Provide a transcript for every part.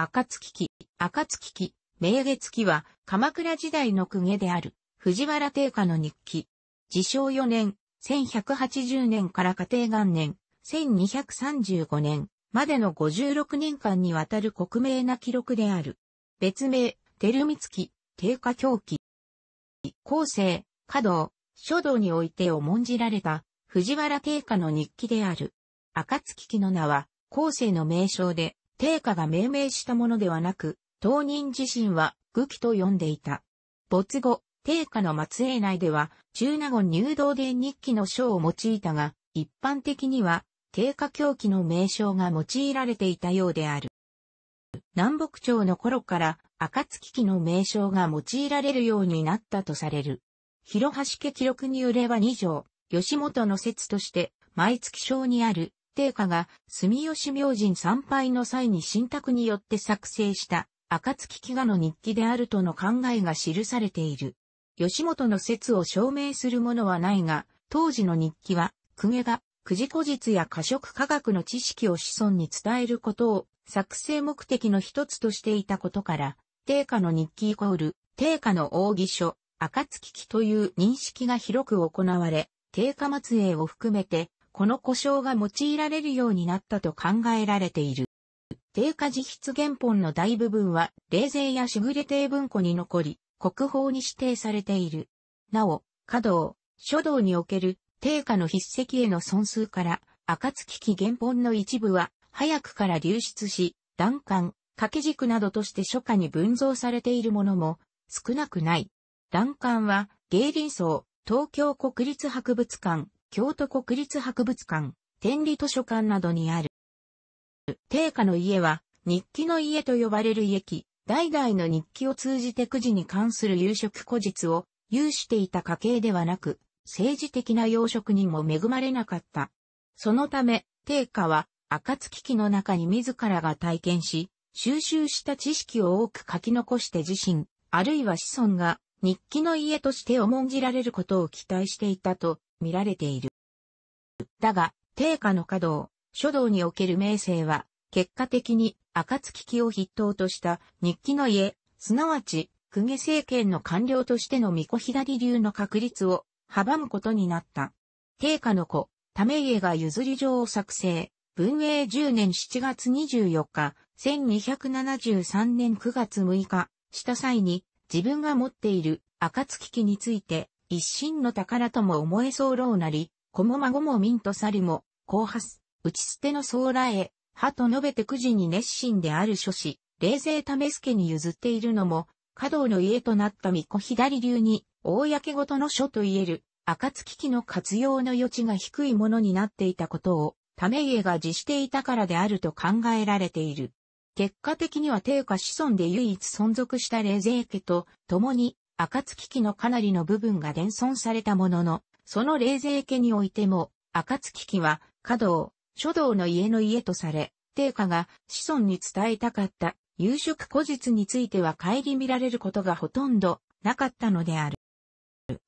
暁期、暁期、明月期は、鎌倉時代の公家である、藤原定家の日記。自称4年、1180年から家庭元年、1235年までの56年間にわたる国名な記録である。別名、テルミ定家狂気。後世、華道、書道において重んじられた、藤原定家の日記である。暁期の名は、後世の名称で、定家が命名したものではなく、当人自身は愚期と呼んでいた。没後、定家の末裔内では、中納言入道伝日記の章を用いたが、一般的には、定家狂気の名称が用いられていたようである。南北朝の頃から、暁期の名称が用いられるようになったとされる。広橋家記録によれば二条、吉本の説として、毎月章にある定家が住吉明神参拝の際に信託によって作成した暁飢餓の日記であるとの考えが記されている。吉本の説を証明するものはないが、当時の日記は、公家が、くじ古実や過食科学の知識を子孫に伝えることを作成目的の一つとしていたことから、定家の日記イコール、定家の奥義書、暁期という認識が広く行われ、定家末裔を含めて、この故障が用いられるようになったと考えられている。定価自筆原本の大部分は、冷税やぐれ定文庫に残り、国宝に指定されている。なお、華道、書道における定価の筆跡への損数から、暁期原本の一部は、早くから流出し、断刊、掛け軸などとして書家に分蔵されているものも少なくない。断刊は、芸林層、東京国立博物館、京都国立博物館、天理図書館などにある。定家の家は、日記の家と呼ばれる家記、代々の日記を通じてくじに関する夕食古実を有していた家系ではなく、政治的な養殖にも恵まれなかった。そのため、定家は、暁期の中に自らが体験し、収集した知識を多く書き残して自身、あるいは子孫が日記の家として重んじられることを期待していたと見られている。だが、定下の稼働、書道における名声は、結果的に暁期を筆頭とした日記の家、すなわち、公家政権の官僚としての巫女左流の確立を阻むことになった。定下の子、為家が譲り状を作成。文永10年7月24日、1273年9月6日、した際に、自分が持っている暁期について、一心の宝とも思えそうろうなり、子も孫も民と猿も、後発、打ち捨ての僧らへ、はと述べてくじに熱心である諸子、冷静為助に譲っているのも、華道の家となった巫女左流に、公ごとの書といえる、暁期の活用の余地が低いものになっていたことを、ため家が自していたからであると考えられている。結果的には定家子孫で唯一存続した冷勢家と共に、赤月期のかなりの部分が伝存されたものの、その冷勢家においても、赤月期は、華道、書道の家の家とされ、定家が子孫に伝えたかった夕食古日については顧みられることがほとんどなかったのである。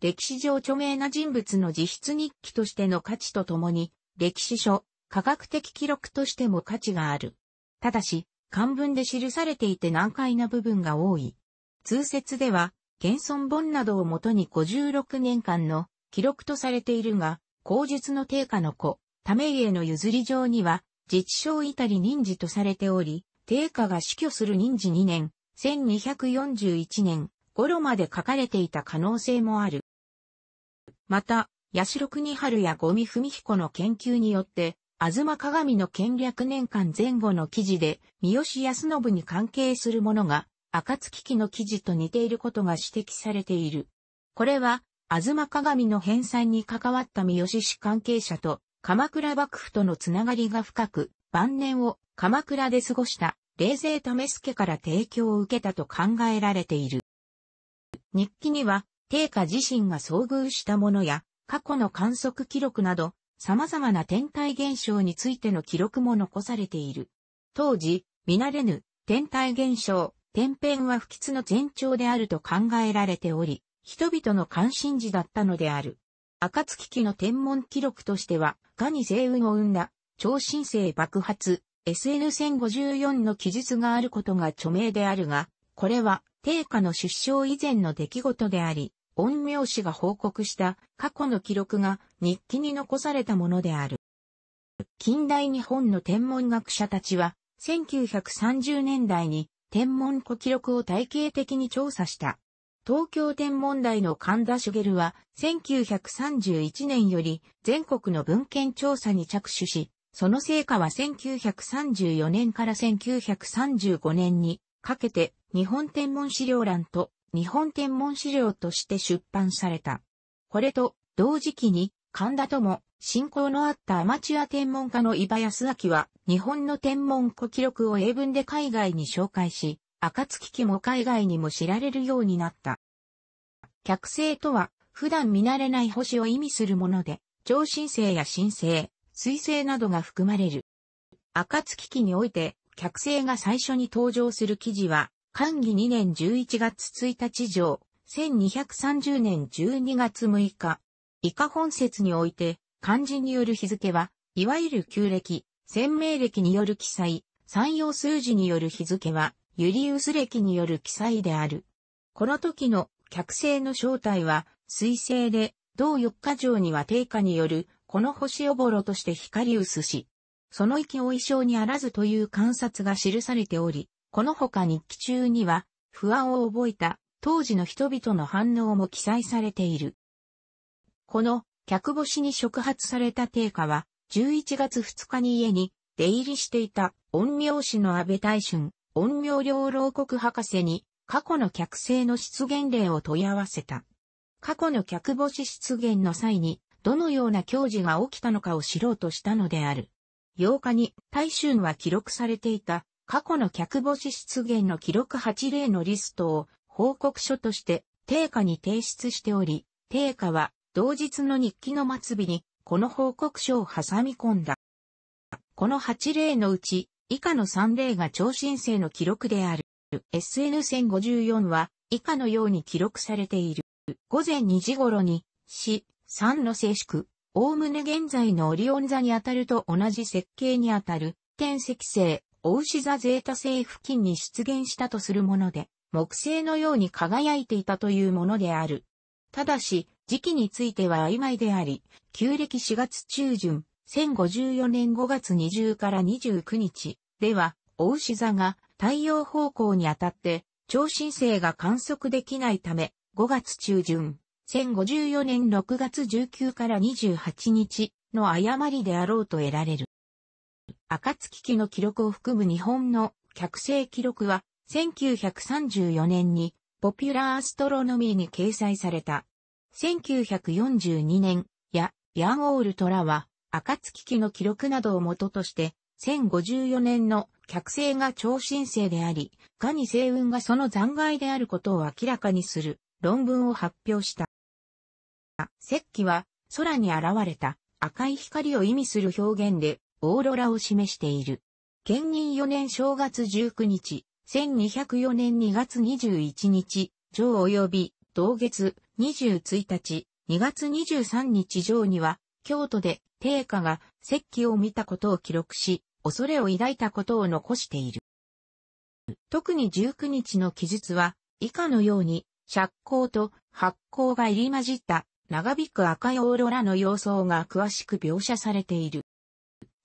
歴史上著名な人物の自筆日記としての価値とともに、歴史書、科学的記録としても価値がある。ただし、漢文で記されていて難解な部分が多い。通説では、現存本などをもとに56年間の記録とされているが、口述の定下の子、ため家の譲り上には、自治省至り任時とされており、定下が死去する任時2年、1241年頃まで書かれていた可能性もある。また、八代国春や五味文彦の研究によって、東鏡の権略年間前後の記事で、三好康信に関係するものが、暁記の記事と似ていることが指摘されている。これは、東鏡の編纂に関わった三好氏関係者と、鎌倉幕府とのつながりが深く、晩年を鎌倉で過ごした、冷泉為助から提供を受けたと考えられている。日記には、定家自身が遭遇したものや、過去の観測記録など、様々な天体現象についての記録も残されている。当時、見慣れぬ天体現象、天変は不吉の前兆であると考えられており、人々の関心事だったのである。暁期の天文記録としては、ガに星雲を生んだ、超新星爆発、SN1054 の記述があることが著名であるが、これは、定下の出生以前の出来事であり、陰陽師が報告した過去の記録が日記に残されたものである。近代日本の天文学者たちは、1930年代に天文古記録を体系的に調査した。東京天文台の神田茂は、1931年より全国の文献調査に着手し、その成果は1934年から1935年にかけて日本天文資料欄と日本天文資料として出版された。これと同時期に神田とも信仰のあったアマチュア天文家の伊庭康明は日本の天文古記録を英文で海外に紹介し、暁期も海外にも知られるようになった。客星とは普段見慣れない星を意味するもので、超新星や新星、水星などが含まれる。暁期において、客星が最初に登場する記事は、寛義2年11月1日上、1230年12月6日。以下本説において、漢字による日付は、いわゆる旧暦、鮮明暦による記載、山陽数字による日付は、ユリウス暦による記載である。この時の客星の正体は、水星で、同四日上には定価による、この星おぼろとして光薄し。その域を意装にあらずという観察が記されており、この他日記中には、不安を覚えた当時の人々の反応も記載されている。この客星に触発された定家は、11月2日に家に出入りしていた恩陽氏の安倍大春、恩陽両老国博士に過去の客星の出現例を問い合わせた。過去の客星出現の際に、どのような教授が起きたのかを知ろうとしたのである。8日に大春は記録されていた過去の客星出現の記録8例のリストを報告書として定価に提出しており、定価は同日の日記の末尾にこの報告書を挟み込んだ。この8例のうち以下の3例が超新星の記録である。SN1054 は以下のように記録されている。午前2時頃に、市、3の静粛、おおむね現在のオリオン座にあたると同じ設計にあたる、天石星、大牛座ゼータ星付近に出現したとするもので、木星のように輝いていたというものである。ただし、時期については曖昧であり、旧暦4月中旬、1054年5月20から29日では、大牛座が太陽方向にあたって、超新星が観測できないため、5月中旬、1054年6月19から28日の誤りであろうと得られる。赤月期の記録を含む日本の客星記録は、1934年にポピュラーアストロノミーに掲載された。1942年、や、ヤンオールトラは、赤月期の記録などを元として、1054年の客星が超新星であり、ガニ星雲がその残骸であることを明らかにする論文を発表した。石器は空に現れた赤い光を意味する表現でオーロラを示している。兼任4年正月19日、1204年2月21日、上及び同月21日、2月23日上には、京都で定家が石器を見たことを記録し、恐れを抱いたことを残している。特に19日の記述は、以下のように、釈光と発光が入り混じった長引く赤いオーロラの様相が詳しく描写されている。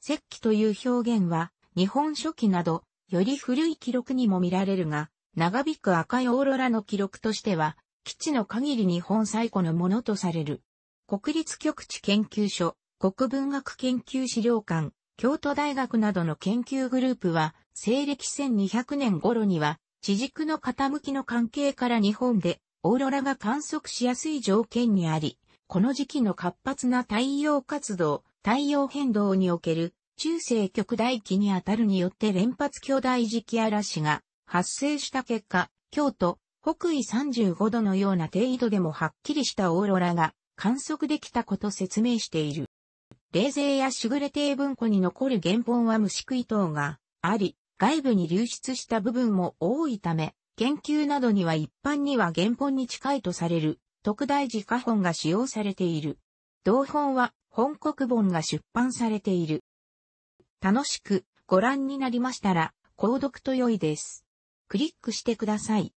石器という表現は、日本書紀など、より古い記録にも見られるが、長引く赤いオーロラの記録としては、基地の限り日本最古のものとされる。国立局地研究所、国文学研究資料館、京都大学などの研究グループは、西暦1200年頃には、地軸の傾きの関係から日本で、オーロラが観測しやすい条件にあり、この時期の活発な太陽活動、太陽変動における中世極大期にあたるによって連発巨大磁気嵐が発生した結果、京都、北緯35度のような低緯度でもはっきりしたオーロラが観測できたこと説明している。冷静やぐれて文庫に残る原本は虫食い等があり、外部に流出した部分も多いため、研究などには一般には原本に近いとされる特大自家本が使用されている。同本は本国本が出版されている。楽しくご覧になりましたら、購読と良いです。クリックしてください。